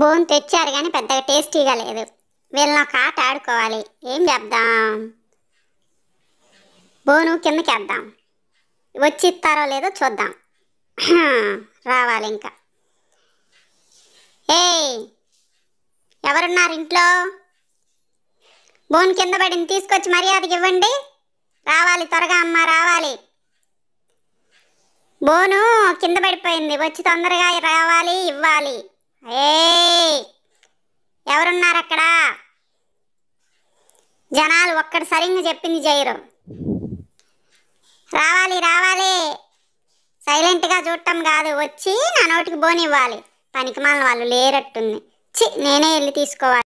bone తెచ్చారు కానీ పెద్దగా టేస్టీగా లేదు వీళ్ళని ఒక ఆట ఆడుకోవాలి ఏం చేద్దాం బోను కిందకి వేద్దాం వచ్చి ఇస్తారో లేదో చూద్దాం రావాలి ఇంకా ఏ ఎవరున్నారు ఇంట్లో బోన్ కింద పడింది తీసుకొచ్చి మర్యాదకి ఇవ్వండి రావాలి త్వరగా అమ్మ రావాలి బోను కింద పడిపోయింది వచ్చి తొందరగా రావాలి ఇవ్వాలి ఎవరున్నారు అక్కడ జనాలు ఒక్కడు సరిగ్గా చెప్పింది చేయరు రావాలి రావాలి సైలెంట్గా చూడటం కాదు వచ్చి నా నోటికి బోనివ్వాలి పనికి మాలిన వాళ్ళు లేరట్టుంది చి నేనే వెళ్ళి తీసుకోవాలి